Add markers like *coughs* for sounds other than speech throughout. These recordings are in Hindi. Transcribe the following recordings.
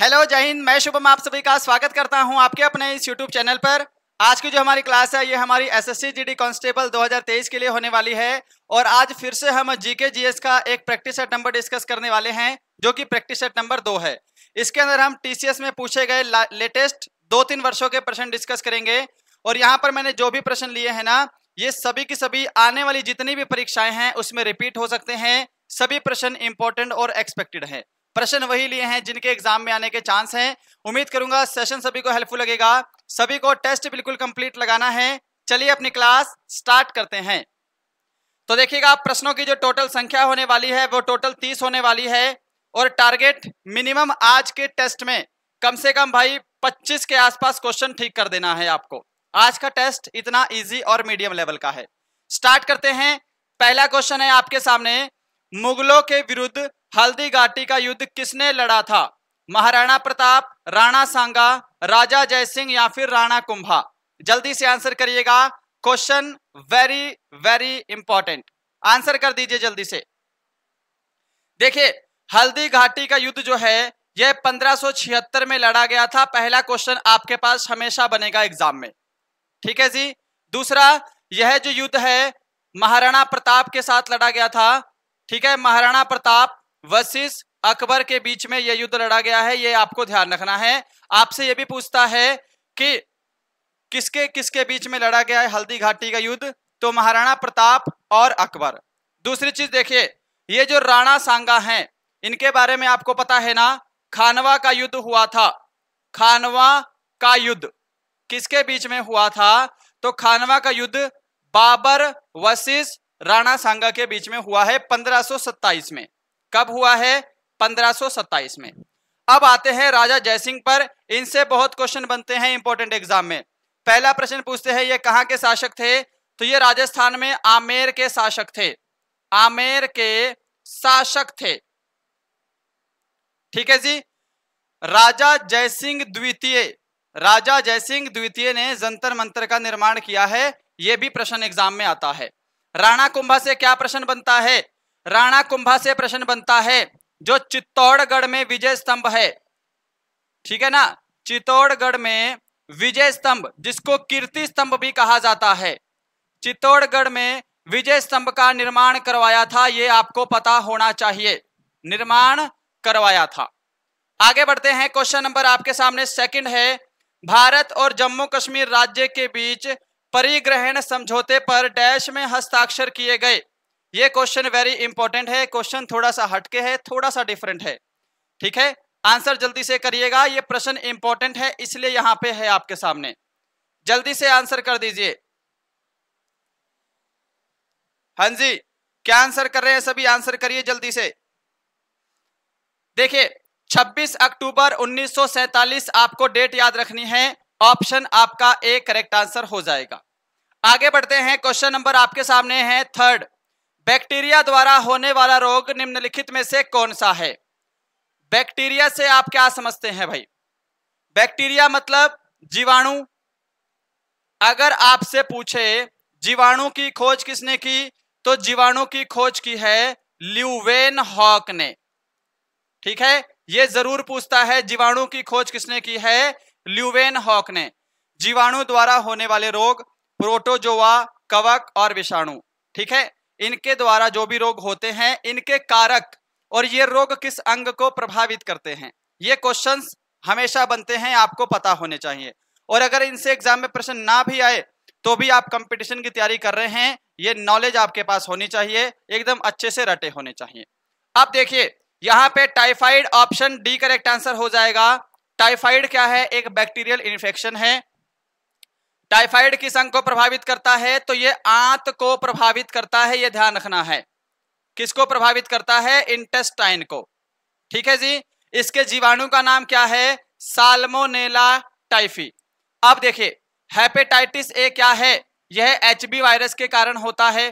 हेलो जय हिंद मैं शुभम आप सभी का स्वागत करता हूं आपके अपने इस यूट्यूब चैनल पर आज की जो हमारी क्लास है ये हमारी एसएससी जीडी कांस्टेबल 2023 के लिए होने वाली है और आज फिर से हम जीके जीएस का एक प्रैक्टिस सेट नंबर डिस्कस करने वाले हैं जो कि प्रैक्टिस सेट नंबर दो है इसके अंदर हम टी में पूछे गए लेटेस्ट दो तीन वर्षों के प्रश्न डिस्कस करेंगे और यहाँ पर मैंने जो भी प्रश्न लिए हैं ना ये सभी की सभी आने वाली जितनी भी परीक्षाएं हैं उसमें रिपीट हो सकते हैं सभी प्रश्न इंपॉर्टेंट और एक्सपेक्टेड है प्रश्न वही लिए हैं जिनके एग्जाम में आने के चांस हैं उम्मीद करूंगा सेशन सभी को हेल्पफुल लगेगा सभी को टेस्ट बिल्कुल कंप्लीट लगाना है चलिए अपनी क्लास स्टार्ट करते हैं तो देखिएगा प्रश्नों की जो टोटल संख्या होने वाली है वो टोटल तीस होने वाली है और टारगेट मिनिमम आज के टेस्ट में कम से कम भाई 25 के आसपास क्वेश्चन ठीक कर देना है आपको आज का टेस्ट इतना इजी और मीडियम लेवल का है स्टार्ट करते हैं पहला क्वेश्चन है आपके सामने मुगलों के विरुद्ध हल्दी घाटी का युद्ध किसने लड़ा था महाराणा प्रताप राणा सांगा राजा जयसिंह या फिर राणा कुंभा जल्दी से आंसर करिएगा question very very important answer कर दीजिए जल्दी से देखिए हल्दी घाटी का युद्ध जो है यह 1576 में लड़ा गया था पहला क्वेश्चन आपके पास हमेशा बनेगा एग्जाम में ठीक है जी दूसरा यह जो युद्ध है महाराणा प्रताप के साथ लड़ा गया था ठीक है महाराणा प्रताप वर्सेस अकबर के बीच में यह युद्ध लड़ा गया है ये आपको ध्यान रखना है आपसे यह भी पूछता है कि किसके किसके बीच में लड़ा गया है हल्दी घाटी का युद्ध तो महाराणा प्रताप और अकबर दूसरी चीज देखिए ये जो राणा सांगा हैं इनके बारे में आपको पता है ना खानवा का युद्ध हुआ था खानवा का युद्ध किसके बीच में हुआ था तो खानवा का युद्ध बाबर वशिष्ठ राणा सांगा के बीच में हुआ है पंद्रह में कब हुआ है पंद्रह में अब आते हैं राजा जयसिंह पर इनसे बहुत क्वेश्चन बनते हैं इंपॉर्टेंट एग्जाम में पहला प्रश्न पूछते हैं ये कहाँ के शासक थे तो ये राजस्थान में आमेर के शासक थे आमेर के शासक थे ठीक है जी राजा जयसिंह द्वितीय राजा जयसिंह द्वितीय ने जंतर मंत्र का निर्माण किया है यह भी प्रश्न एग्जाम में आता है राणा कुंभा से क्या प्रश्न बनता है राणा कुंभा से प्रश्न बनता है जो चित्तौड़गढ़ में विजय स्तंभ है ठीक है ना चित्तौड़गढ़ में विजय स्तंभ जिसको कीर्ति स्तंभ भी कहा जाता है चित्तौड़गढ़ में विजय स्तंभ का निर्माण करवाया था ये आपको पता होना चाहिए निर्माण करवाया था आगे बढ़ते हैं क्वेश्चन नंबर आपके सामने सेकंड है भारत और जम्मू कश्मीर राज्य के बीच परिग्रहण समझौते पर डैश में हस्ताक्षर किए गए ये क्वेश्चन वेरी इंपॉर्टेंट है क्वेश्चन थोड़ा सा हटके है थोड़ा सा डिफरेंट है ठीक है आंसर जल्दी से करिएगा ये प्रश्न इंपॉर्टेंट है इसलिए यहां पे है आपके सामने जल्दी से आंसर कर दीजिए हां जी क्या आंसर कर रहे हैं सभी आंसर करिए जल्दी से देखिए 26 अक्टूबर 1947 आपको डेट याद रखनी है ऑप्शन आपका ए करेक्ट आंसर हो जाएगा आगे बढ़ते हैं क्वेश्चन नंबर आपके सामने है थर्ड बैक्टीरिया द्वारा होने वाला रोग निम्नलिखित में से कौन सा है बैक्टीरिया से आप क्या समझते हैं भाई बैक्टीरिया मतलब जीवाणु अगर आपसे पूछे जीवाणु की खोज किसने की तो जीवाणु की खोज की है ल्यूवेन हॉक ने ठीक है यह जरूर पूछता है जीवाणु की खोज किसने की है ल्यूवेन हॉक ने जीवाणु द्वारा होने वाले रोग प्रोटोजोआ कवक और विषाणु ठीक है इनके द्वारा जो भी रोग होते हैं इनके कारक और ये रोग किस अंग को प्रभावित करते हैं ये क्वेश्चन हमेशा बनते हैं आपको पता होने चाहिए और अगर इनसे एग्जाम में प्रश्न ना भी आए तो भी आप कंपटीशन की तैयारी कर रहे हैं ये नॉलेज आपके पास होनी चाहिए एकदम अच्छे से रटे होने चाहिए अब देखिए यहाँ पे typhoid option D correct answer हो जाएगा टाइफाइड क्या है एक बैक्टीरियल इन्फेक्शन है टाइफाइड किस अंग को प्रभावित करता है तो ये आंत को प्रभावित करता है ये ध्यान रखना है किसको प्रभावित करता है इंटेस्टाइन को ठीक है जी इसके जीवाणु का नाम क्या है साल्मोनेला टाइफी अब देखिए हेपेटाइटिस ए क्या है यह एच वायरस के कारण होता है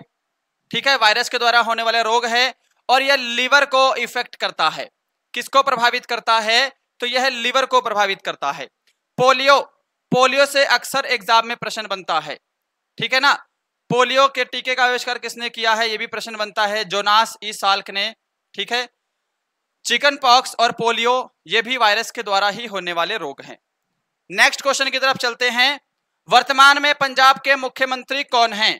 ठीक है वायरस के द्वारा होने वाले रोग है और यह लीवर को इफेक्ट करता है किसको प्रभावित करता है तो यह लीवर को प्रभावित करता है पोलियो पोलियो से अक्सर एग्जाम में प्रश्न बनता है ठीक है ना पोलियो के टीके का आविष्कार किसने किया है ये भी प्रश्न बनता है जोनास ई साल्क ने ठीक है चिकन पॉक्स और पोलियो ये भी वायरस के द्वारा ही होने वाले रोग हैं नेक्स्ट क्वेश्चन की तरफ चलते हैं वर्तमान में पंजाब के मुख्यमंत्री कौन हैं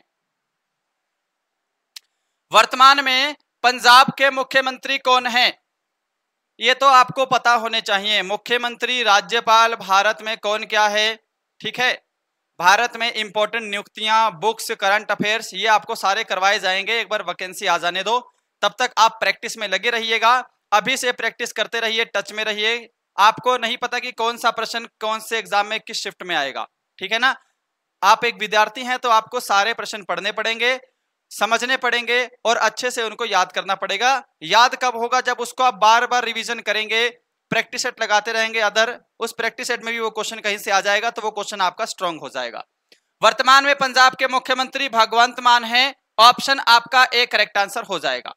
वर्तमान में पंजाब के मुख्यमंत्री कौन हैं ये तो आपको पता होने चाहिए मुख्यमंत्री राज्यपाल भारत में कौन क्या है ठीक है भारत में इंपॉर्टेंट नियुक्तियां बुक्स करंट अफेयर्स ये आपको सारे करवाए जाएंगे एक बार वैकेंसी आ जाने दो तब तक आप प्रैक्टिस में लगे रहिएगा अभी से प्रैक्टिस करते रहिए टच में रहिए आपको नहीं पता कि कौन सा प्रश्न कौन से एग्जाम में किस शिफ्ट में आएगा ठीक है ना आप एक विद्यार्थी हैं तो आपको सारे प्रश्न पढ़ने पड़ेंगे समझने पड़ेंगे और अच्छे से उनको याद करना पड़ेगा याद कब होगा जब उसको आप बार बार रिवीजन करेंगे प्रैक्टिस सेट लगाते रहेंगे अदर उस प्रैक्टिस सेट में भी वो क्वेश्चन कहीं से आ जाएगा तो वो क्वेश्चन आपका स्ट्रांग हो जाएगा वर्तमान में पंजाब के मुख्यमंत्री भगवंत मान है ऑप्शन आपका ए करेक्ट आंसर हो जाएगा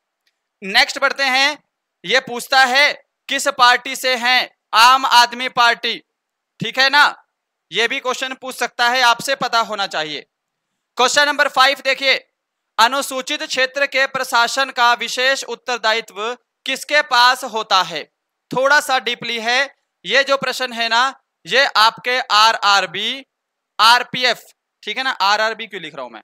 नेक्स्ट बढ़ते हैं ये पूछता है किस पार्टी से है आम आदमी पार्टी ठीक है ना ये भी क्वेश्चन पूछ सकता है आपसे पता होना चाहिए क्वेश्चन नंबर फाइव देखिए अनुसूचित क्षेत्र के प्रशासन का विशेष उत्तरदायित्व किसके पास होता है थोड़ा सा डीपली है ये जो प्रश्न है ना ये आपके R R B R P F ठीक है ना आर आर बी क्यों लिख रहा हूं मैं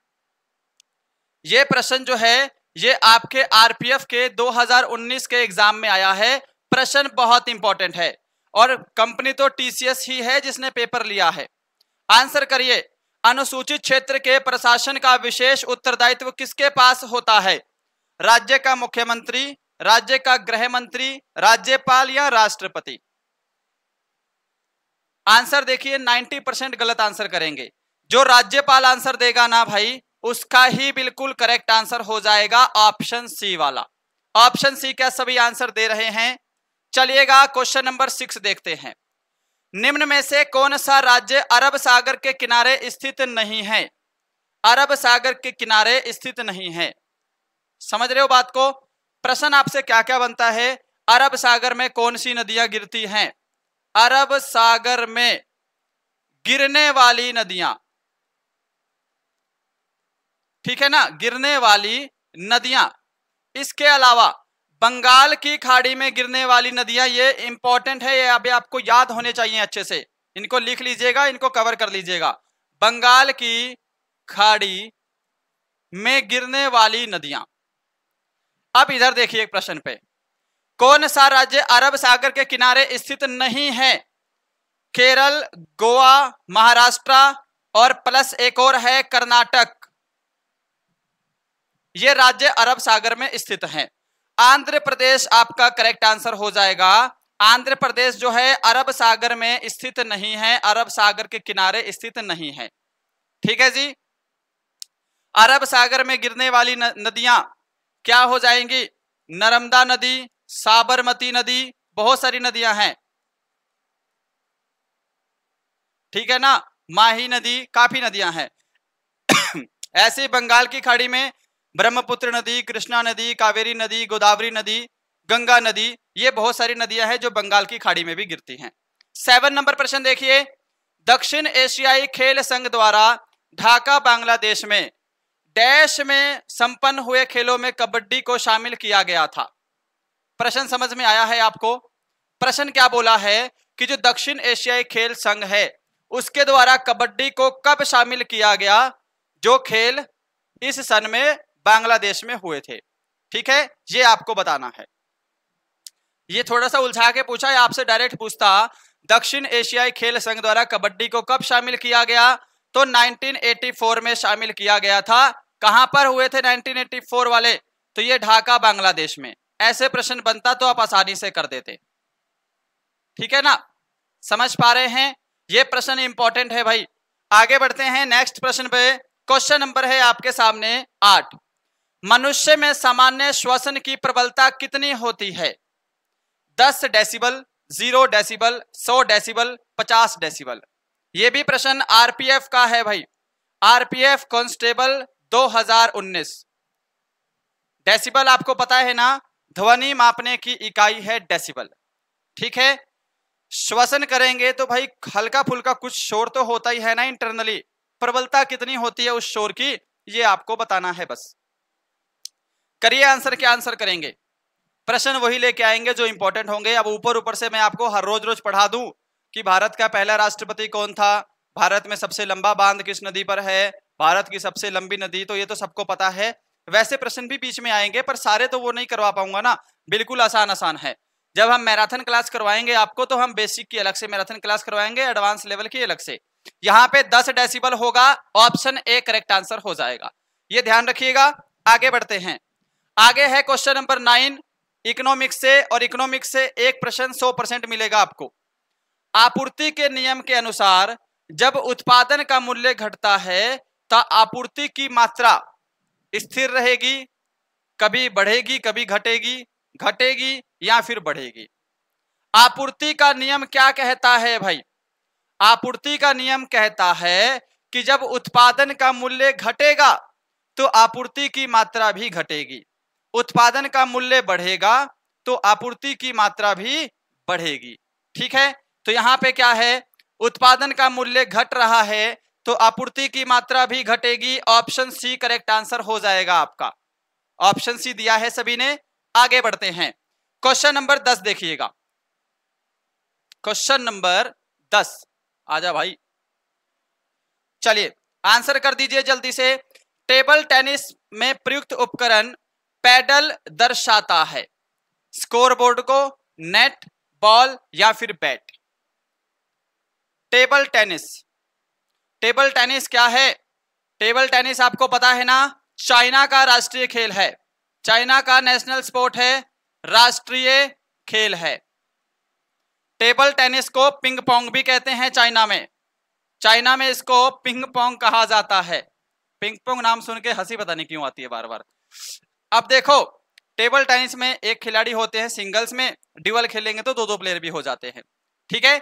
ये प्रश्न जो है ये आपके आरपीएफ के 2019 के एग्जाम में आया है प्रश्न बहुत इंपॉर्टेंट है और कंपनी तो टीसीएस ही है जिसने पेपर लिया है आंसर करिए अनुसूचित क्षेत्र के प्रशासन का विशेष उत्तरदायित्व किसके पास होता है राज्य का मुख्यमंत्री राज्य का गृह मंत्री राज्यपाल या राष्ट्रपति आंसर देखिए 90 परसेंट गलत आंसर करेंगे जो राज्यपाल आंसर देगा ना भाई उसका ही बिल्कुल करेक्ट आंसर हो जाएगा ऑप्शन सी वाला ऑप्शन सी क्या सभी आंसर दे रहे हैं चलिएगा क्वेश्चन नंबर सिक्स देखते हैं निम्न में से कौन सा राज्य अरब सागर के किनारे स्थित नहीं है अरब सागर के किनारे स्थित नहीं है समझ रहे हो बात को प्रश्न आपसे क्या क्या बनता है अरब सागर में कौन सी नदियां गिरती हैं अरब सागर में गिरने वाली नदियां ठीक है ना गिरने वाली नदियां इसके अलावा बंगाल की खाड़ी में गिरने वाली नदियां ये इंपॉर्टेंट है ये अभी आपको याद होने चाहिए अच्छे से इनको लिख लीजिएगा इनको कवर कर लीजिएगा बंगाल की खाड़ी में गिरने वाली नदियां अब इधर देखिए एक प्रश्न पे कौन सा राज्य अरब सागर के किनारे स्थित नहीं है केरल गोवा महाराष्ट्र और प्लस एक और है कर्नाटक ये राज्य अरब सागर में स्थित हैं आंध्र प्रदेश आपका करेक्ट आंसर हो जाएगा आंध्र प्रदेश जो है अरब सागर में स्थित नहीं है अरब सागर के किनारे स्थित नहीं है ठीक है जी अरब सागर में गिरने वाली नदियां क्या हो जाएंगी नर्मदा नदी साबरमती नदी बहुत सारी नदियां हैं ठीक है ना माही नदी काफी नदियां हैं *coughs* ऐसे बंगाल की खाड़ी में ब्रह्मपुत्र नदी कृष्णा नदी कावेरी नदी गोदावरी नदी गंगा नदी ये बहुत सारी नदियां हैं जो बंगाल की खाड़ी में भी गिरती हैं सेवन नंबर प्रश्न देखिए दक्षिण एशियाई खेल संघ द्वारा ढाका बांग्लादेश में डैश में संपन्न हुए खेलों में कबड्डी को शामिल किया गया था प्रश्न समझ में आया है आपको प्रश्न क्या बोला है कि जो दक्षिण एशियाई खेल संघ है उसके द्वारा कबड्डी को कब शामिल किया गया जो खेल इस सन में बांग्लादेश में हुए थे ठीक है ये आपको बताना है ये थोड़ा सा उलझा के पूछा है आपसे डायरेक्ट पूछता दक्षिण एशियाई खेल संघ द्वारा कबड्डी को कब शामिल किया गया तो 1984 में शामिल किया गया था कहां पर हुए थे 1984 वाले तो ये ढाका बांग्लादेश में ऐसे प्रश्न बनता तो आप आसानी से कर देते ठीक है ना समझ पा रहे हैं ये प्रश्न इंपॉर्टेंट है भाई आगे बढ़ते हैं नेक्स्ट प्रश्न पे क्वेश्चन नंबर है आपके सामने आठ मनुष्य में सामान्य श्वसन की प्रबलता कितनी होती है 10 डेसिबल 0 डेसिबल 100 डेसिबल 50 डेसिबल ये भी प्रश्न आरपीएफ का है भाई आरपीएफ कॉन्स्टेबल 2019 डेसिबल आपको पता है ना ध्वनि मापने की इकाई है डेसिबल ठीक है श्वसन करेंगे तो भाई हल्का फुल्का कुछ शोर तो होता ही है ना इंटरनली प्रबलता कितनी होती है उस शोर की ये आपको बताना है बस करिए आंसर क्या आंसर करेंगे प्रश्न वही लेके आएंगे जो इंपॉर्टेंट होंगे अब ऊपर ऊपर से मैं आपको हर रोज रोज पढ़ा दूं कि भारत का पहला राष्ट्रपति कौन था भारत में सबसे लंबा बांध किस नदी पर है भारत की सबसे लंबी नदी तो ये तो सबको पता है वैसे प्रश्न भी बीच में आएंगे पर सारे तो वो नहीं करवा पाऊंगा ना बिल्कुल आसान आसान है जब हम मैराथन क्लास करवाएंगे आपको तो हम बेसिक की अलग से मैराथन क्लास करवाएंगे एडवांस लेवल की अलग से यहाँ पे दस डेसिबल होगा ऑप्शन ए करेक्ट आंसर हो जाएगा ये ध्यान रखिएगा आगे बढ़ते हैं आगे है क्वेश्चन नंबर नाइन इकोनॉमिक्स से और इकोनॉमिक्स से एक प्रश्न सौ परसेंट मिलेगा आपको आपूर्ति के नियम के अनुसार जब उत्पादन का मूल्य घटता है तो आपूर्ति की मात्रा स्थिर रहेगी कभी बढ़ेगी कभी घटेगी घटेगी या फिर बढ़ेगी आपूर्ति का नियम क्या कहता है भाई आपूर्ति का नियम कहता है कि जब उत्पादन का मूल्य घटेगा तो आपूर्ति की मात्रा भी घटेगी उत्पादन का मूल्य बढ़ेगा तो आपूर्ति की मात्रा भी बढ़ेगी ठीक है तो यहाँ पे क्या है उत्पादन का मूल्य घट रहा है तो आपूर्ति की मात्रा भी घटेगी ऑप्शन सी करेक्ट आंसर हो जाएगा आपका ऑप्शन सी दिया है सभी ने आगे बढ़ते हैं क्वेश्चन नंबर दस देखिएगा क्वेश्चन नंबर दस आजा भाई चलिए आंसर कर दीजिए जल्दी से टेबल टेनिस में प्रयुक्त उपकरण पैडल दर्शाता है स्कोरबोर्ड को नेट बॉल या फिर bat table tennis table tennis क्या है टेबल टेनिस आपको पता है ना चाइना का राष्ट्रीय खेल है चाइना का नेशनल स्पोर्ट है राष्ट्रीय खेल है टेबल टेनिस को पिंग पोंग भी कहते हैं चाइना में चाइना में इसको पिंग पोंग कहा जाता है पिंग पोंग नाम सुन के हंसी पता नहीं क्यों आती है बार बार अब देखो टेबल टेनिस में एक खिलाड़ी होते हैं सिंगल्स में डिवल खेलेंगे तो दो दो प्लेयर भी हो जाते हैं ठीक है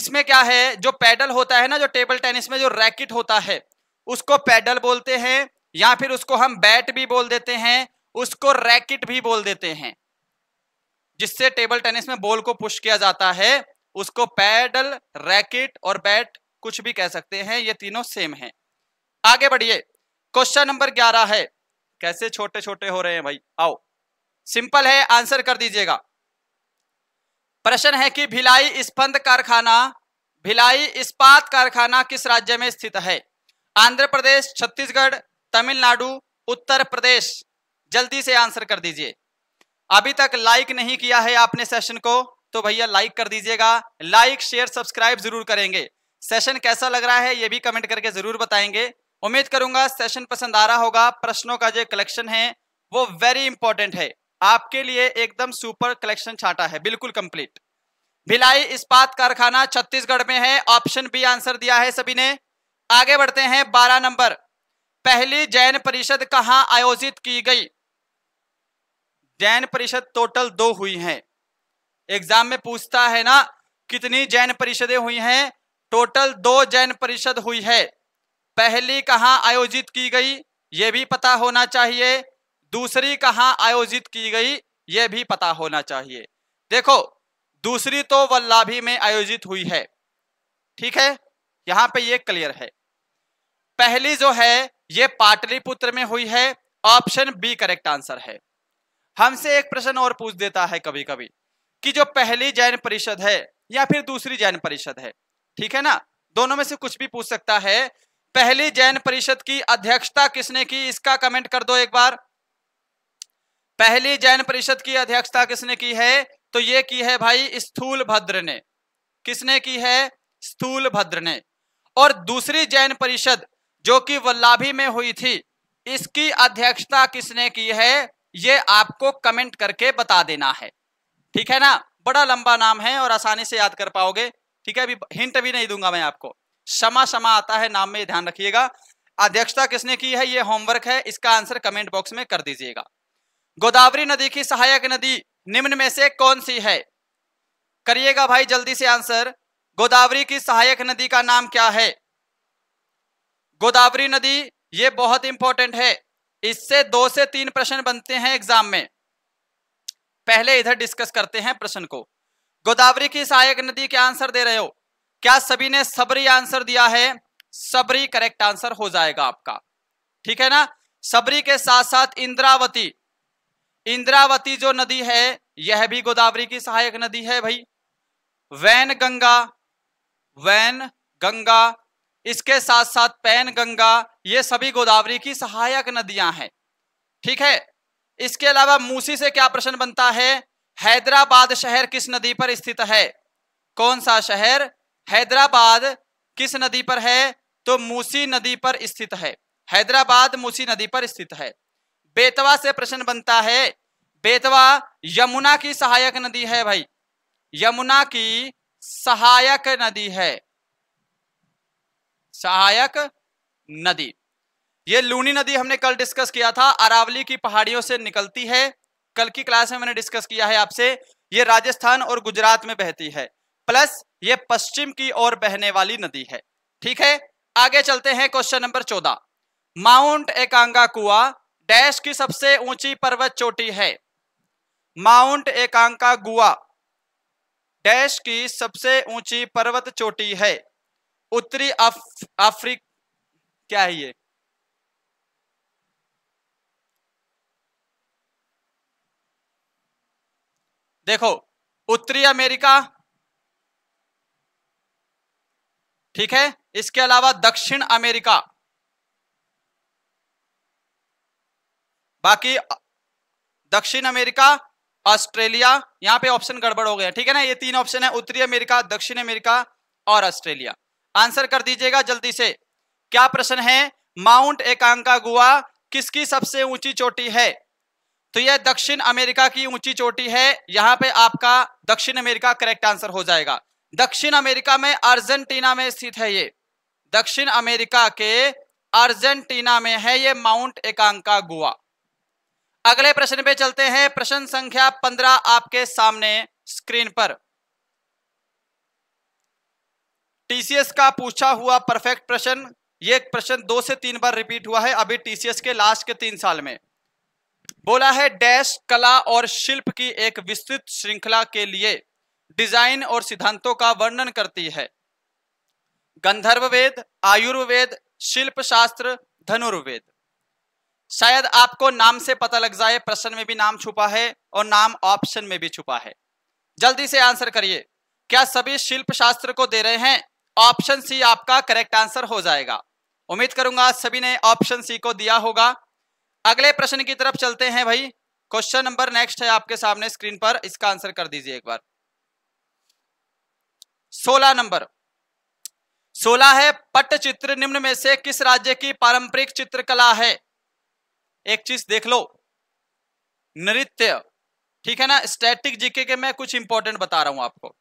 इसमें क्या है जो पैडल होता है ना जो टेबल टेनिस में जो रैकेट होता है उसको पैडल बोलते हैं या फिर उसको हम बैट भी बोल देते हैं उसको रैकेट भी बोल देते हैं जिससे टेबल टेनिस में बॉल को पुश किया जाता है उसको पैडल रैकेट और बैट कुछ भी कह सकते हैं ये तीनों सेम है आगे बढ़िए क्वेश्चन नंबर ग्यारह है कैसे छोटे छोटे हो रहे हैं भाई आओ सिंपल है आंसर कर दीजिएगा प्रश्न है कि भिलाई स्पंद कारखाना भिलाई इस्पात कारखाना किस राज्य में स्थित है आंध्र प्रदेश छत्तीसगढ़ तमिलनाडु उत्तर प्रदेश जल्दी से आंसर कर दीजिए अभी तक लाइक नहीं किया है आपने सेशन को तो भैया लाइक कर दीजिएगा लाइक शेयर सब्सक्राइब जरूर करेंगे सेशन कैसा लग रहा है ये भी कमेंट करके जरूर बताएंगे उम्मीद करूंगा सेशन पसंद आ रहा होगा प्रश्नों का जो कलेक्शन है वो वेरी इंपॉर्टेंट है आपके लिए एकदम सुपर कलेक्शन छाटा है बिल्कुल कंप्लीट भिलाई इस्पात कारखाना छत्तीसगढ़ में है ऑप्शन बी आंसर दिया है सभी ने आगे बढ़ते हैं बारह नंबर पहली जैन परिषद कहां आयोजित की गई जैन परिषद टोटल दो हुई हैं एग्जाम में पूछता है ना कितनी जैन परिषदें हुई हैं टोटल दो जैन परिषद हुई है पहली कहाँ आयोजित की गई ये भी पता होना चाहिए दूसरी कहाँ आयोजित की गई ये भी पता होना चाहिए देखो दूसरी तो वल्लाभी में आयोजित हुई है ठीक है यहाँ पे ये क्लियर है पहली जो है ये पाटलिपुत्र में हुई है ऑप्शन बी करेक्ट आंसर है हमसे एक प्रश्न और पूछ देता है कभी कभी कि जो पहली जैन परिषद है या फिर दूसरी जैन परिषद है ठीक है ना दोनों में से कुछ भी पूछ सकता है पहली जैन परिषद की अध्यक्षता किसने की इसका कमेंट कर दो एक बार पहली जैन परिषद की अध्यक्षता किसने की है तो ये की है भाई स्थूल भद्र ने किसने की है स्थूल भद्र ने और दूसरी जैन परिषद जो कि वल्लाभी में हुई थी इसकी अध्यक्षता किसने की है ये आपको कमेंट करके बता देना है ठीक है ना बड़ा लंबा नाम है और आसानी से याद कर पाओगे ठीक है अभी हिंट भी नहीं दूंगा मैं आपको समा समा आता है नाम में ध्यान रखिएगा अध्यक्षता किसने की है ये होमवर्क है इसका आंसर कमेंट बॉक्स में कर दीजिएगा गोदावरी नदी की सहायक नदी निम्न में से कौन सी है करिएगा भाई जल्दी से आंसर गोदावरी की सहायक नदी का नाम क्या है गोदावरी नदी ये बहुत इंपॉर्टेंट है इससे दो से तीन प्रश्न बनते हैं एग्जाम में पहले इधर डिस्कस करते हैं प्रश्न को गोदावरी की सहायक नदी के आंसर दे रहे हो क्या सभी ने सबरी आंसर दिया है सबरी करेक्ट आंसर हो जाएगा आपका ठीक है ना सबरी के साथ साथ इंद्रावती इंद्रावती जो नदी है यह भी गोदावरी की सहायक नदी है भाई वैन गंगा वैन गंगा इसके साथ साथ पैन गंगा ये सभी गोदावरी की सहायक नदियां हैं ठीक है इसके अलावा मूसी से क्या प्रश्न बनता है हैदराबाद शहर किस नदी पर स्थित है कौन सा शहर हैदराबाद किस नदी पर है तो मूसी नदी पर स्थित है हैदराबाद मूसी नदी पर स्थित है बेतवा से प्रश्न बनता है बेतवा यमुना की सहायक नदी है भाई यमुना की सहायक नदी है सहायक नदी ये लूनी नदी हमने कल डिस्कस किया था अरावली की पहाड़ियों से निकलती है कल की क्लास में मैंने डिस्कस किया है आपसे ये राजस्थान और गुजरात में बहती है प्लस ये पश्चिम की ओर बहने वाली नदी है ठीक है आगे चलते हैं क्वेश्चन नंबर चौदह माउंट एकांगा कुआ डैश की सबसे ऊंची पर्वत चोटी है माउंट एकांका गुआ डैश की सबसे ऊंची पर्वत चोटी है उत्तरी अफ्रीक क्या है ये देखो उत्तरी अमेरिका ठीक है इसके अलावा दक्षिण अमेरिका बाकी दक्षिण अमेरिका ऑस्ट्रेलिया यहां पे ऑप्शन गड़बड़ हो गया ठीक है ना ये तीन ऑप्शन है उत्तरी अमेरिका दक्षिण अमेरिका और ऑस्ट्रेलिया आंसर कर दीजिएगा जल्दी से क्या प्रश्न है माउंट एकांका गुआ किसकी सबसे ऊंची चोटी है तो यह दक्षिण अमेरिका की ऊंची चोटी है यहां पे आपका दक्षिण अमेरिका करेक्ट आंसर हो जाएगा दक्षिण अमेरिका में अर्जेंटीना में स्थित है ये दक्षिण अमेरिका के अर्जेंटीना में है ये माउंट एकांका गोवा अगले प्रश्न पे चलते हैं प्रश्न संख्या पंद्रह आपके सामने स्क्रीन पर टीसीएस का पूछा हुआ परफेक्ट प्रश्न ये प्रश्न दो से तीन बार रिपीट हुआ है अभी टीसीएस के लास्ट के तीन साल में बोला है डैश कला और शिल्प की एक विस्तृत श्रृंखला के लिए डिजाइन और सिद्धांतों का वर्णन करती है गंधर्व वेद आयुर्वेद शिल्प शास्त्र धनुर्वेद शायद आपको नाम से पता लग जाए प्रश्न में भी नाम छुपा है और नाम ऑप्शन में भी छुपा है जल्दी से आंसर करिए क्या सभी शिल्प शास्त्र को दे रहे हैं ऑप्शन सी आपका करेक्ट आंसर हो जाएगा उम्मीद करूंगा सभी ने ऑप्शन सी को दिया होगा अगले प्रश्न की तरफ चलते हैं भाई क्वेश्चन नंबर नेक्स्ट है आपके सामने स्क्रीन पर इसका आंसर कर दीजिए एक बार सोलह नंबर सोलह है पट चित्र निम्न में से किस राज्य की पारंपरिक चित्रकला है एक चीज देख लो नृत्य ठीक है ना स्टैटिक जीके के मैं कुछ इंपॉर्टेंट बता रहा हूं आपको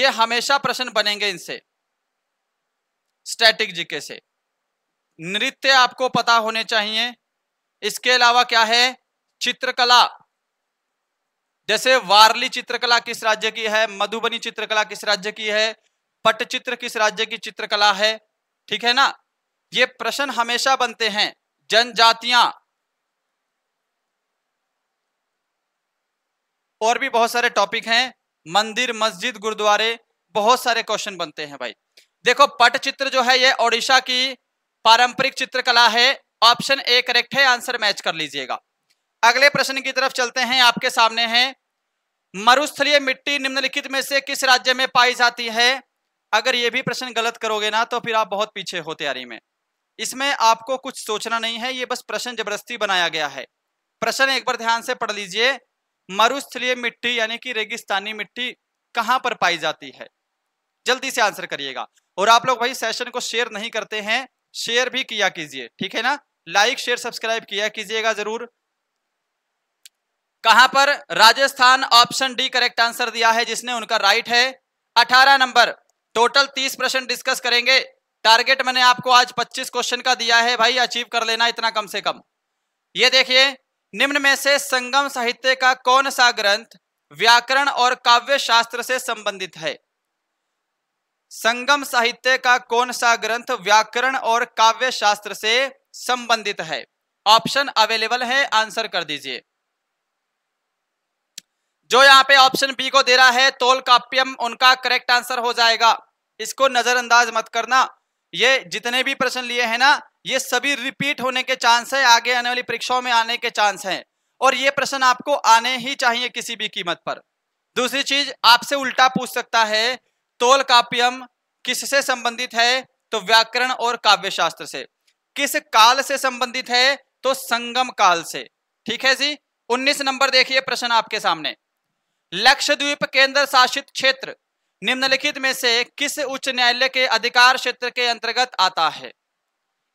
ये हमेशा प्रश्न बनेंगे इनसे स्टैटिक जीके से नृत्य आपको पता होने चाहिए इसके अलावा क्या है चित्रकला जैसे वारली चित्रकला किस राज्य की है मधुबनी चित्रकला किस राज्य की है पटचित्र किस राज्य की चित्रकला है ठीक है ना ये प्रश्न हमेशा बनते हैं जनजातियां और भी बहुत सारे टॉपिक हैं मंदिर मस्जिद गुरुद्वारे बहुत सारे क्वेश्चन बनते हैं भाई देखो पटचित्र जो है ये ओडिशा की पारंपरिक चित्रकला है ऑप्शन ए करेक्ट है आंसर मैच कर लीजिएगा अगले प्रश्न की तरफ चलते हैं आपके सामने है मरुस्थलीय मिट्टी निम्नलिखित में से किस राज्य में पाई जाती है अगर ये भी प्रश्न गलत करोगे ना तो फिर आप बहुत पीछे हो तैयारी में इसमें आपको कुछ सोचना नहीं है ये बस प्रश्न जबरदस्ती बनाया गया है प्रश्न एक बार ध्यान से पढ़ लीजिए मरुस्थलीय मिट्टी यानी कि रेगिस्तानी मिट्टी कहाँ पर पाई जाती है जल्दी से आंसर करिएगा और आप लोग भाई सेशन को शेयर नहीं करते हैं शेयर भी किया कीजिए ठीक है ना लाइक शेयर सब्सक्राइब किया कीजिएगा जरूर कहां पर Rajasthan option D correct answer दिया है जिसने उनका राइट है अठारह नंबर टोटल तीस प्रश्न डिस्कस करेंगे टारगेट मैंने आपको आज पच्चीस क्वेश्चन का दिया है भाई अचीव कर लेना इतना कम से कम ये देखिए निम्न में से संगम साहित्य का कौन सा ग्रंथ व्याकरण और काव्य शास्त्र से संबंधित है संगम साहित्य का कौन सा ग्रंथ व्याकरण और काव्य शास्त्र से संबंधित है ऑप्शन अवेलेबल है आंसर कर दीजिए जो यहाँ पे ऑप्शन बी को दे रहा है तोल काप्यम उनका करेक्ट आंसर हो जाएगा इसको नजरअंदाज मत करना ये जितने भी प्रश्न लिए हैं ना ये सभी रिपीट होने के चांस है आगे आने वाली परीक्षाओं में आने के चांस हैं और ये प्रश्न आपको आने ही चाहिए किसी भी कीमत पर दूसरी चीज आपसे उल्टा पूछ सकता है तोल काप्यम किससे संबंधित है तो व्याकरण और काव्य शास्त्र से किस काल से संबंधित है तो संगम काल से ठीक है जी 19 नंबर देखिए प्रश्न आपके सामने लक्षद्वीप केंद्र शासित क्षेत्र निम्नलिखित में से किस उच्च न्यायालय के अधिकार क्षेत्र के अंतर्गत आता है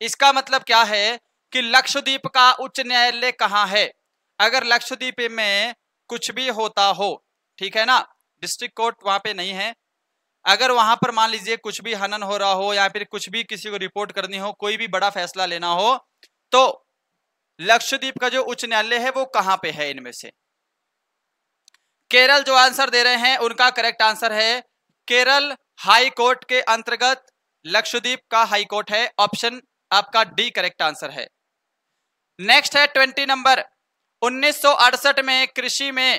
इसका मतलब क्या है कि लक्षद्वीप का उच्च न्यायालय कहाँ है अगर लक्षद्वीप में कुछ भी होता हो ठीक है ना डिस्ट्रिक्ट कोर्ट वहां पे नहीं है अगर वहां पर मान लीजिए कुछ भी हनन हो रहा हो या फिर कुछ भी किसी को रिपोर्ट करनी हो कोई भी बड़ा फैसला लेना हो तो लक्षद्वीप का जो उच्च न्यायालय है वो कहाँ पे है इनमें से केरल जो आंसर दे रहे हैं उनका करेक्ट आंसर है केरल हाई कोर्ट के अंतर्गत लक्षद्वीप का हाई कोर्ट है ऑप्शन आपका डी करेक्ट आंसर है नेक्स्ट है ट्वेंटी नंबर उन्नीस में कृषि में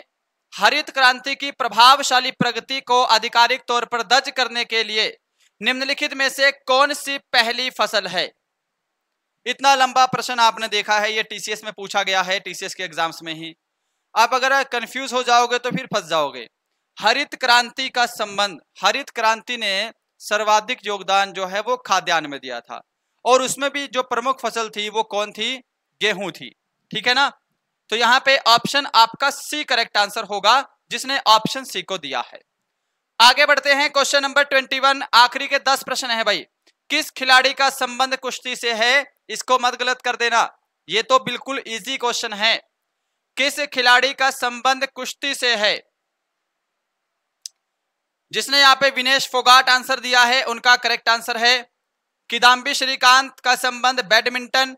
हरित क्रांति की प्रभावशाली प्रगति को आधिकारिक तौर पर दर्ज करने के लिए निम्नलिखित में से कौन सी पहली फसल है इतना लंबा प्रश्न आपने देखा है ये टीसीएस में पूछा गया है टीसीएस के एग्जाम्स में ही आप अगर कंफ्यूज हो जाओगे तो फिर फंस जाओगे हरित क्रांति का संबंध हरित क्रांति ने सर्वाधिक योगदान जो है वो खाद्यान्न में दिया था और उसमें भी जो प्रमुख फसल थी वो कौन थी गेहूं थी ठीक है ना तो यहाँ पे ऑप्शन आपका सी करेक्ट आंसर होगा जिसने ऑप्शन सी को दिया है आगे बढ़ते हैं क्वेश्चन नंबर ट्वेंटी वन आखिरी के दस प्रश्न है भाई किस खिलाड़ी का संबंध कुश्ती से है इसको मत गलत कर देना ये तो बिल्कुल इजी क्वेश्चन है किस खिलाड़ी का संबंध कुश्ती से है जिसने यहां पे विनेश फोगाट आंसर दिया है उनका करेक्ट आंसर है किदाम्बी श्रीकांत का संबंध बैडमिंटन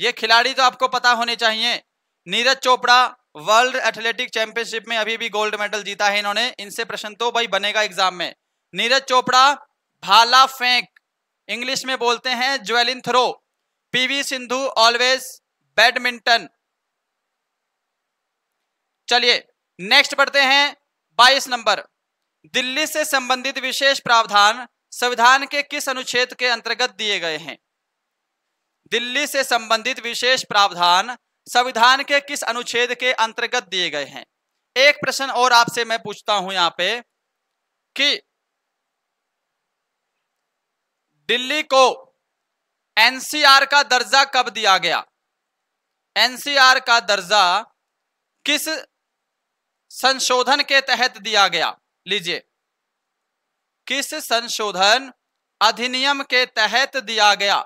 ये खिलाड़ी तो आपको पता होने चाहिए Neeraj Chopra world athletic championship में अभी भी गोल्ड मेडल जीता है इन्होंने इनसे प्रश्न तो भाई बनेगा एग्जाम में नीरज चोपड़ा भाला फेंक इंग्लिश में बोलते हैं javelin throw PV Sindhu always badminton चलिए नेक्स्ट बढ़ते हैं बाईस नंबर दिल्ली से संबंधित विशेष प्रावधान संविधान के किस अनुच्छेद के अंतर्गत दिए गए हैं दिल्ली से संबंधित विशेष प्रावधान संविधान के किस अनुच्छेद के अंतर्गत दिए गए हैं एक प्रश्न और आपसे मैं पूछता हूं यहां पे कि दिल्ली को एनसीआर का दर्जा कब दिया गया एनसीआर का दर्जा किस संशोधन के तहत दिया गया लीजिए किस संशोधन अधिनियम के तहत दिया गया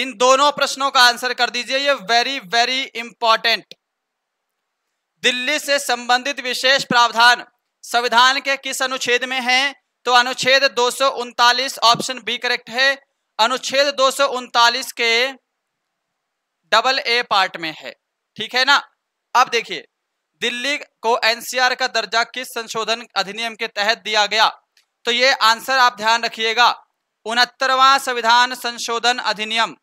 इन दोनों प्रश्नों का आंसर कर दीजिए ये वेरी वेरी इंपॉर्टेंट दिल्ली से संबंधित विशेष प्रावधान संविधान के किस अनुच्छेद में है तो अनुच्छेद दो ऑप्शन बी करेक्ट है अनुच्छेद दो के डबल ए पार्ट में है ठीक है ना अब देखिए दिल्ली को एनसीआर का दर्जा किस संशोधन अधिनियम के तहत दिया गया तो ये आंसर आप ध्यान रखिएगा उनहत्तरवा संविधान संशोधन अधिनियम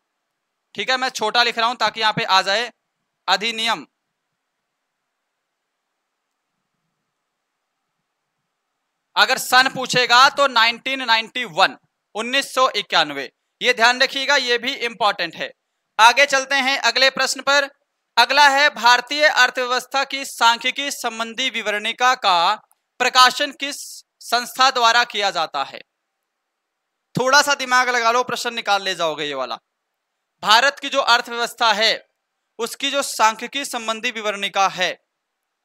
ठीक है मैं छोटा लिख रहा हूं ताकि यहां पे आ जाए अधिनियम अगर सन पूछेगा तो 1991 1991 ये ध्यान रखिएगा ये भी इंपॉर्टेंट है आगे चलते हैं अगले प्रश्न पर अगला है भारतीय अर्थव्यवस्था की सांख्यिकी संबंधी विवरणिका का प्रकाशन किस संस्था द्वारा किया जाता है थोड़ा सा दिमाग लगा लो प्रश्न निकाल ले जाओगे ये वाला भारत की जो अर्थव्यवस्था है उसकी जो सांख्यिकी संबंधी विवरणिका है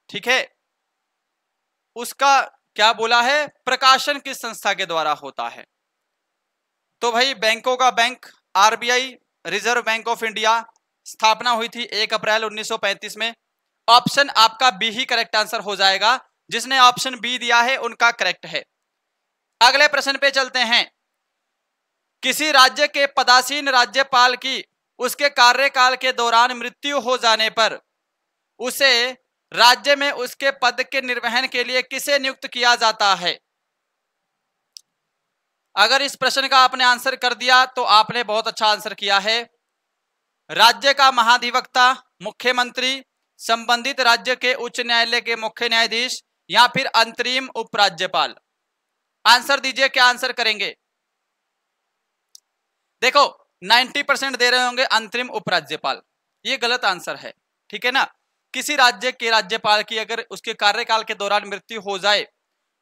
ठीक है उसका क्या बोला है प्रकाशन किस संस्था के द्वारा होता है तो भाई बैंकों का bank RBI Reserve Bank of India स्थापना हुई थी 1 अप्रैल 1935 में ऑप्शन आपका बी ही करेक्ट आंसर हो जाएगा जिसने ऑप्शन बी दिया है उनका करेक्ट है अगले प्रश्न पे चलते हैं किसी राज्य के पदासीन राज्यपाल की उसके कार्यकाल के दौरान मृत्यु हो जाने पर उसे राज्य में उसके पद के निर्वहन के लिए किसे नियुक्त किया जाता है अगर इस प्रश्न का आपने आंसर कर दिया तो आपने बहुत अच्छा आंसर किया है राज्य का महाधिवक्ता मुख्यमंत्री संबंधित राज्य के उच्च न्यायालय के मुख्य न्यायाधीश या फिर अंतरिम उपराज्यपाल आंसर दीजिए क्या आंसर करेंगे देखो 90 परसेंट दे रहे होंगे अंतरिम उपराज्यपाल ये गलत आंसर है ठीक है ना किसी राज्य के राज्यपाल की अगर उसके कार्यकाल के दौरान मृत्यु हो जाए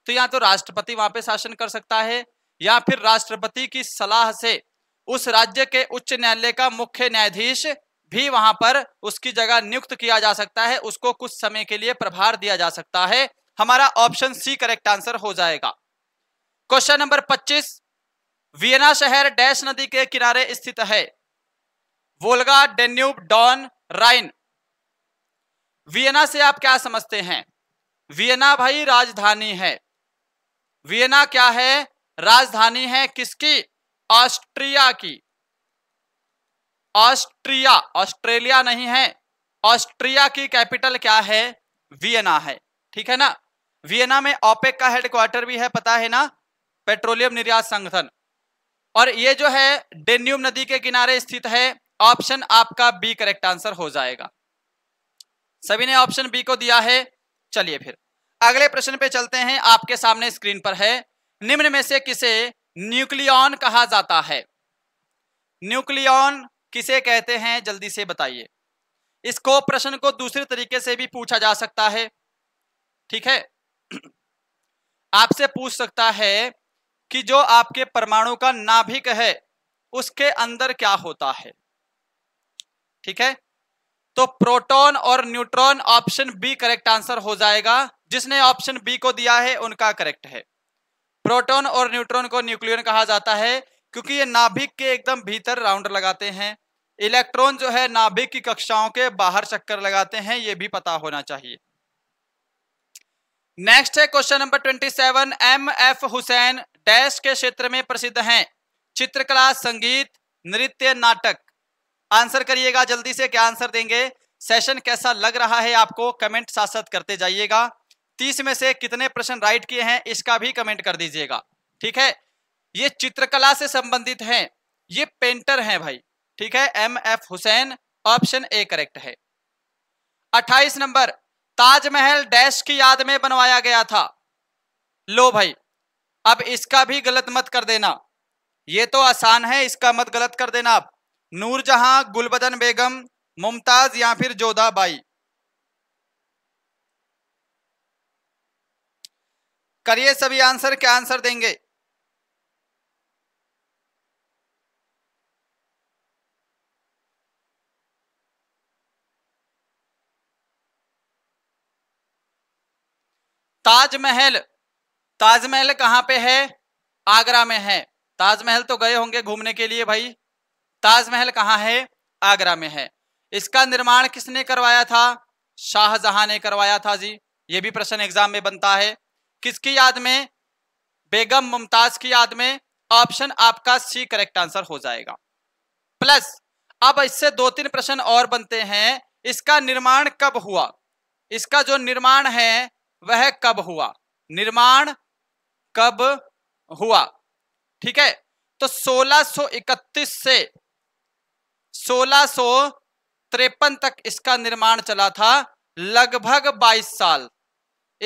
तो या तो राष्ट्रपति वहां पर शासन कर सकता है या फिर राष्ट्रपति की सलाह से उस राज्य के उच्च न्यायालय का मुख्य न्यायाधीश भी वहां पर उसकी जगह नियुक्त किया जा सकता है उसको कुछ समय के लिए प्रभार दिया जा सकता है हमारा ऑप्शन सी करेक्ट आंसर हो जाएगा क्वेश्चन नंबर 25 वियना शहर डैश नदी के किनारे स्थित है Volga Danube Don Rhine Vienna से आप क्या समझते हैं वियना भाई राजधानी है वियना क्या है राजधानी है किसकी ऑस्ट्रिया की ऑस्ट्रिया ऑस्ट्रेलिया नहीं है ऑस्ट्रिया की कैपिटल क्या है वियना है ठीक है ना वियना में ओपेक का हेडक्वार्टर भी है पता है ना पेट्रोलियम निर्यात संगठन और ये जो है डेन्यूम नदी के किनारे स्थित है ऑप्शन आपका बी करेक्ट आंसर हो जाएगा सभी ने ऑप्शन बी को दिया है चलिए फिर अगले प्रश्न पे चलते हैं आपके सामने स्क्रीन पर है निम्न में से किसे न्यूक्लियॉन कहा जाता है न्यूक्लियॉन किसे कहते हैं जल्दी से बताइए इसको प्रश्न को दूसरे तरीके से भी पूछा जा सकता है ठीक है *clears throat* आपसे पूछ सकता है कि जो आपके परमाणु का नाभिक है उसके अंदर क्या होता है ठीक है तो प्रोटॉन और neutron option B correct answer हो जाएगा जिसने ऑप्शन बी को दिया है उनका करेक्ट है प्रोटॉन और न्यूट्रॉन को न्यूक्लियन कहा जाता है क्योंकि ये नाभिक के एकदम भीतर राउंड लगाते हैं इलेक्ट्रॉन जो है नाभिक की कक्षाओं के बाहर चक्कर लगाते हैं ये भी पता होना चाहिए नेक्स्ट है question number twenty seven M F Husain dash के क्षेत्र में प्रसिद्ध हैं चित्रकला संगीत नृत्य नाटक आंसर करिएगा जल्दी से क्या आंसर देंगे सेशन कैसा लग रहा है आपको कमेंट साथ साथ करते जाइएगा तीस में से कितने प्रश्न राइट किए हैं इसका भी कमेंट कर दीजिएगा ठीक है ये चित्रकला से संबंधित है ये पेंटर है भाई ठीक है M F Husain option A correct है 28 नंबर ताजमहल डैश की याद में बनवाया गया था लो भाई अब इसका भी गलत मत कर देना ये तो आसान है इसका मत गलत कर देना आप नूरजहां गुलबदन बेगम मुमताज या फिर जोधा बाई करिए सभी आंसर क्या आंसर देंगे ताजमहल ताजमहल कहां पे है आगरा में है ताजमहल तो गए होंगे घूमने के लिए भाई ताजमहल कहां है आगरा में है इसका निर्माण किसने करवाया था शाहजहां ने करवाया था जी ये भी प्रश्न एग्जाम में बनता है किसकी याद में बेगम मुमताज की याद में ऑप्शन आपका सी करेक्ट आंसर हो जाएगा प्लस अब इससे दो तीन प्रश्न और बनते हैं इसका निर्माण कब हुआ इसका जो निर्माण है वह कब हुआ निर्माण कब हुआ ठीक है तो 1631 से सोलह तक इसका निर्माण चला था लगभग 22 साल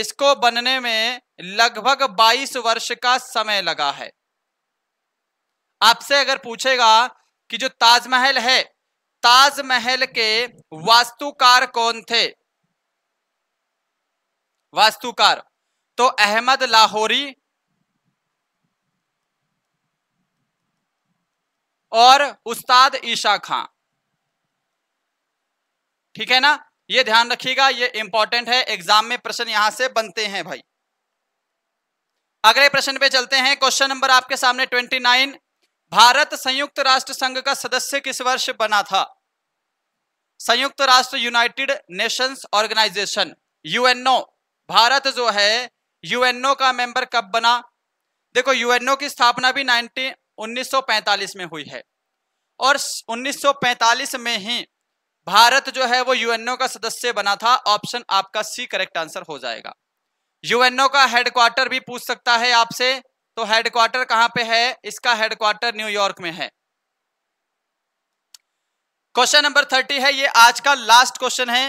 इसको बनने में लगभग 22 वर्ष का समय लगा है आपसे अगर पूछेगा कि जो ताजमहल है ताजमहल के वास्तुकार कौन थे वास्तुकार तो अहमद लाहौरी और उस्ताद ईशा खां ठीक है ना ये ध्यान रखिएगा ये इंपॉर्टेंट है एग्जाम में प्रश्न यहां से बनते हैं भाई अगले प्रश्न पे चलते हैं क्वेश्चन नंबर आपके सामने 29 भारत संयुक्त राष्ट्र संघ का सदस्य किस वर्ष बना था संयुक्त राष्ट्र United Nations Organization UNO Bharat जो है यूएनओ का मेंबर कब बना देखो यूएनओ की स्थापना भी नाइनटीन 1945 में हुई है और 1945 में ही भारत जो है वो यूएनओ का सदस्य बना था ऑप्शन आपका सी करेक्ट आंसर हो जाएगा यूएनओ का हेडक्वार्टर भी पूछ सकता है आपसे तो हेडक्वार्टर कहां पे है इसका हेडक्वार्टर न्यूयॉर्क में है क्वेश्चन नंबर थर्टी है ये आज का लास्ट क्वेश्चन है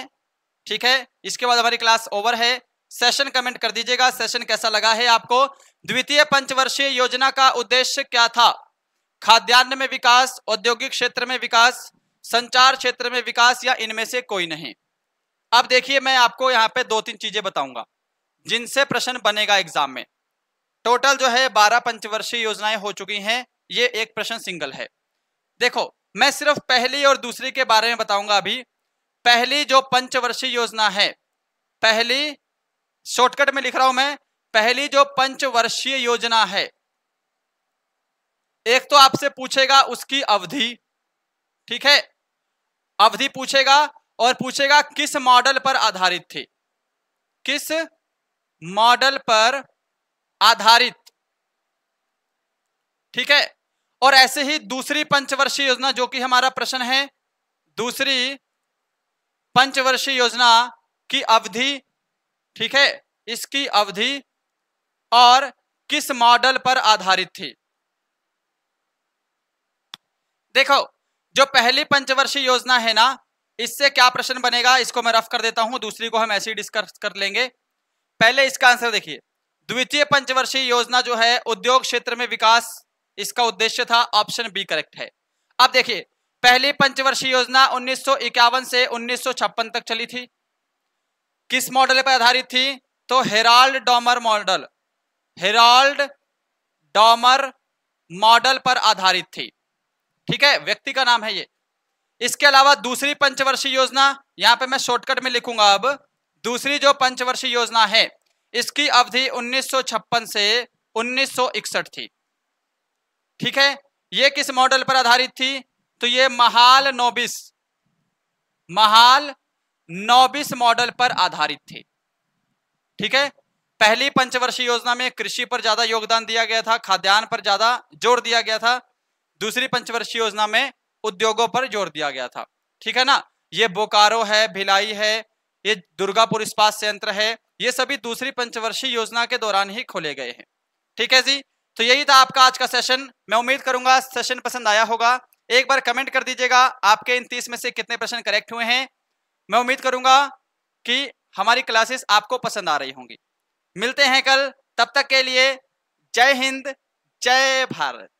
ठीक है इसके बाद हमारी क्लास ओवर है सेशन कमेंट कर दीजिएगा सेशन कैसा लगा है आपको द्वितीय पंचवर्षीय योजना का उद्देश्य क्या था खाद्यान्न में विकास औद्योगिक क्षेत्र में विकास संचार क्षेत्र में विकास या इनमें से कोई नहीं अब देखिए मैं आपको यहाँ पे दो तीन चीजें बताऊंगा जिनसे प्रश्न बनेगा एग्जाम में टोटल जो है बारह पंचवर्षीय योजनाएं हो चुकी हैं ये एक प्रश्न सिंगल है देखो मैं सिर्फ पहली और दूसरी के बारे में बताऊंगा अभी पहली जो पंचवर्षीय योजना है पहली शॉर्टकट में लिख रहा हूं मैं पहली जो पंचवर्षीय योजना है एक तो आपसे पूछेगा उसकी अवधि ठीक है अवधि पूछेगा और पूछेगा किस मॉडल पर आधारित थी किस मॉडल पर आधारित ठीक है और ऐसे ही दूसरी पंचवर्षीय योजना जो कि हमारा प्रश्न है दूसरी पंचवर्षीय योजना की अवधि ठीक है इसकी अवधि और किस मॉडल पर आधारित थी देखो जो पहली पंचवर्षीय योजना है ना इससे क्या प्रश्न बनेगा इसको मैं रफ कर देता हूं दूसरी को हम ऐसे ही डिस्कस कर लेंगे पहले इसका आंसर देखिए द्वितीय पंचवर्षीय योजना जो है उद्योग क्षेत्र में विकास इसका उद्देश्य था ऑप्शन बी करेक्ट है अब देखिए पहली पंचवर्षीय योजना उन्नीस से उन्नीस तक चली थी किस मॉडल पर आधारित थी तो Harrod Domar model Harrod Domar model पर आधारित थी ठीक है व्यक्ति का नाम है ये इसके अलावा दूसरी पंचवर्षीय योजना यहां पे मैं शॉर्टकट में लिखूंगा अब दूसरी जो पंचवर्षीय योजना है इसकी अवधि 1956 से 1961 थी ठीक है ये किस मॉडल पर आधारित थी तो ये महाल नोबिस महाल नोबिस मॉडल पर आधारित थी ठीक है पहली पंचवर्षीय योजना में कृषि पर ज्यादा योगदान दिया गया था खाद्यान्न पर ज्यादा जोर दिया गया था दूसरी पंचवर्षीय योजना में उद्योगों पर जोर दिया गया था ठीक है ना ये बोकारो है भिलाई है ये दुर्गापुर इस्पात संयंत्र है ये सभी दूसरी पंचवर्षीय योजना के दौरान ही खोले गए हैं ठीक है जी तो यही था आपका आज का सेशन मैं उम्मीद करूंगा सेशन पसंद आया होगा एक बार कमेंट कर दीजिएगा आपके इन तीस में से कितने प्रश्न करेक्ट हुए हैं मैं उम्मीद करूंगा कि हमारी क्लासेस आपको पसंद आ रही होंगी मिलते हैं कल तब तक के लिए जय हिंद जय भारत